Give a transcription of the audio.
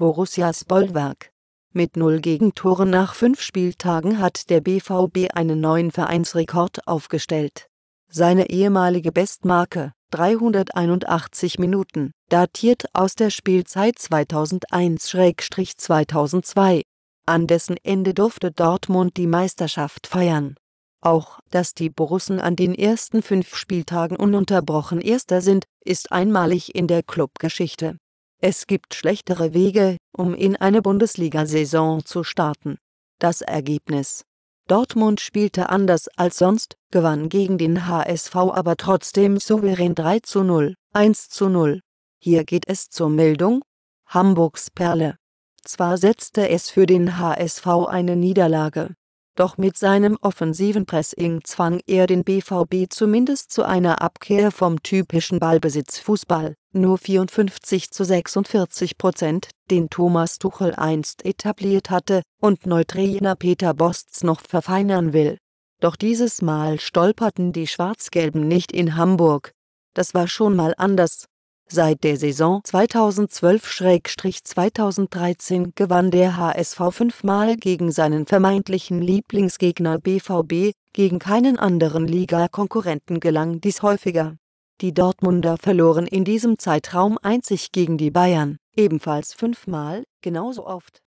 Borussias Bollwerk. Mit null Gegentoren nach fünf Spieltagen hat der BVB einen neuen Vereinsrekord aufgestellt. Seine ehemalige Bestmarke, 381 Minuten, datiert aus der Spielzeit 2001-2002. An dessen Ende durfte Dortmund die Meisterschaft feiern. Auch, dass die Borussen an den ersten fünf Spieltagen ununterbrochen Erster sind, ist einmalig in der Clubgeschichte. Es gibt schlechtere Wege, um in eine Bundesliga-Saison zu starten. Das Ergebnis. Dortmund spielte anders als sonst, gewann gegen den HSV aber trotzdem souverän 3 zu 0, 1 zu 0. Hier geht es zur Meldung. Hamburgs Perle. Zwar setzte es für den HSV eine Niederlage, doch mit seinem offensiven Pressing zwang er den BVB zumindest zu einer Abkehr vom typischen Ballbesitzfußball, nur 54 zu 46 Prozent, den Thomas Tuchel einst etabliert hatte und Neutrainer Peter Bosts noch verfeinern will. Doch dieses Mal stolperten die Schwarz-Gelben nicht in Hamburg. Das war schon mal anders. Seit der Saison 2012-2013 gewann der HSV fünfmal gegen seinen vermeintlichen Lieblingsgegner BVB, gegen keinen anderen Ligakonkurrenten gelang dies häufiger. Die Dortmunder verloren in diesem Zeitraum einzig gegen die Bayern, ebenfalls fünfmal, genauso oft